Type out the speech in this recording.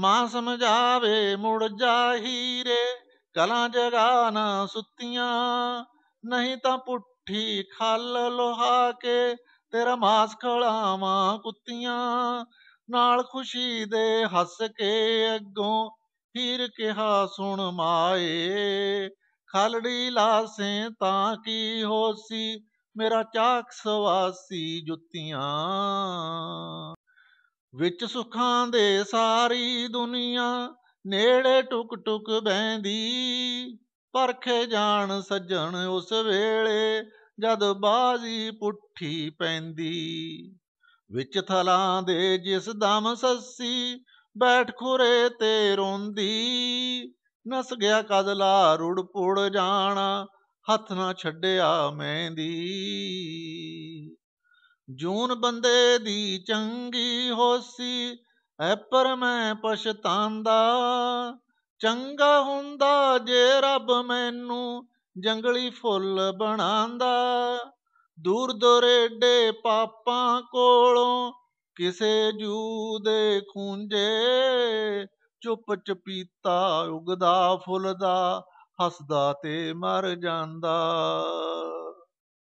ਮਾਂ ਸਮਝਾਵੇ ਮੁੜ ਜਾਹੀ ਰੇ ਕਲਾਂ ਜਗਾ ਨਾ ਸੁੱਤੀਆਂ ਨਹੀਂ ਤਾਂ ਪੁੱਠੀ ਖੱਲ ਲੋਹਾ ਕੇ ਤੇਰਾ ਮਾਸ ਖਲਾਵਾਂ ਕੁੱਤੀਆਂ ਨਾਲ ਖੁਸ਼ੀ ਦੇ ਹੱਸ ਕੇ ਅੱਗੋਂ ਹੀਰ ਕਿਹਾ ਸੁਣ ਮਾਏ ਖਲੜੀ ਲਾਸੇ ਤਾਂ ਕੀ ਹੋਸੀ ਮੇਰਾ ਚਾਕ ਸਵਾਸੀ ਜੁੱਤੀਆਂ ਵਿੱਚ ਸੁੱਖਾਂ ਦੇ ਸਾਰੀ ਦੁਨੀਆ ਨੇੜੇ ਟੁਕ ਟੁਕ ਬੈਂਦੀ ਪਰਖੇ ਜਾਣ ਸੱਜਣ ਉਸ ਵੇਲੇ ਜਦ ਬਾਜ਼ੀ ਪੁੱਠੀ ਪੈਂਦੀ ਵਿੱਚ ਥਲਾਂ ਦੇ ਜਿਸ ਦਮ ਸੱਸੀ ਬੈਠ ਖੁਰੇ ਤੇ ਰੋਂਦੀ ਨਸ ਗਿਆ ਕਦਲਾ ਰੁੜ ਪੁੜ ਜਾਣਾ ਹੱਥ ਨਾ ਛੱਡਿਆ ਮਹਿੰਦੀ ਜੂਨ ਬੰਦੇ ਦੀ ਚੰਗੀ ਹੋਸੀ ਐ ਪਰ ਮੈਂ ਪਛਤਾਂਦਾ ਚੰਗਾ ਹੁੰਦਾ ਜੇ ਰੱਬ ਮੈਨੂੰ ਜੰਗਲੀ ਫੁੱਲ ਬਣਾਉਂਦਾ ਦੂਰ ਦੁਰੇਡੇ ਪਾਪਾਂ ਕੋਲੋਂ ਕਿਸੇ ਜੂ ਦੇ ਖੁੰਝੇ ਚੁੱਪ ਚਪੀਤਾ ਉਗਦਾ ਫੁੱਲ ਦਾ ਹੱਸਦਾ ਤੇ ਮਰ ਜਾਂਦਾ